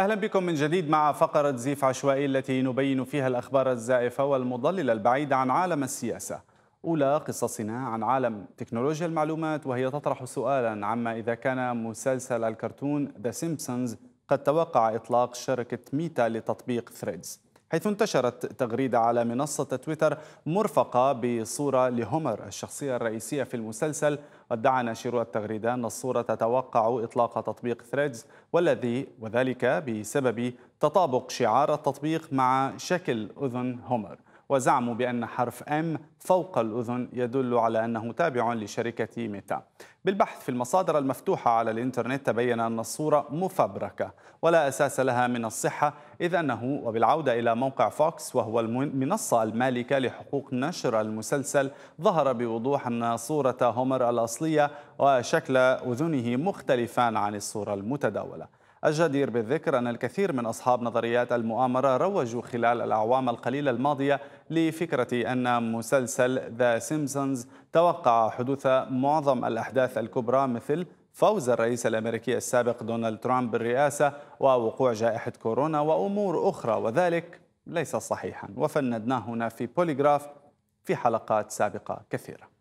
أهلا بكم من جديد مع فقرة زيف عشوائي التي نبين فيها الأخبار الزائفة والمضللة البعيدة عن عالم السياسة أولى قصصنا عن عالم تكنولوجيا المعلومات وهي تطرح سؤالا عما إذا كان مسلسل الكرتون The Simpsons قد توقع إطلاق شركة ميتا لتطبيق ثريدز حيث انتشرت تغريدة على منصة تويتر مرفقة بصورة لهومر الشخصية الرئيسية في المسلسل وادعى ناشرو التغريدة أن الصورة تتوقع إطلاق تطبيق ثريدز والذي وذلك بسبب تطابق شعار التطبيق مع شكل أذن هومر وزعموا بأن حرف M فوق الأذن يدل على أنه تابع لشركة ميتا بالبحث في المصادر المفتوحة على الإنترنت تبين أن الصورة مفبركة ولا أساس لها من الصحة إذ أنه وبالعودة إلى موقع فوكس وهو المنصة المالكة لحقوق نشر المسلسل ظهر بوضوح أن صورة هومر الأصلية وشكل أذنه مختلفان عن الصورة المتداولة الجدير بالذكر أن الكثير من أصحاب نظريات المؤامرة روجوا خلال الأعوام القليلة الماضية لفكرة أن مسلسل ذا سيمبسونز توقع حدوث معظم الأحداث الكبرى مثل فوز الرئيس الأمريكي السابق دونالد ترامب بالرئاسة ووقوع جائحة كورونا وأمور أخرى وذلك ليس صحيحا وفندناه هنا في بوليغراف في حلقات سابقة كثيرة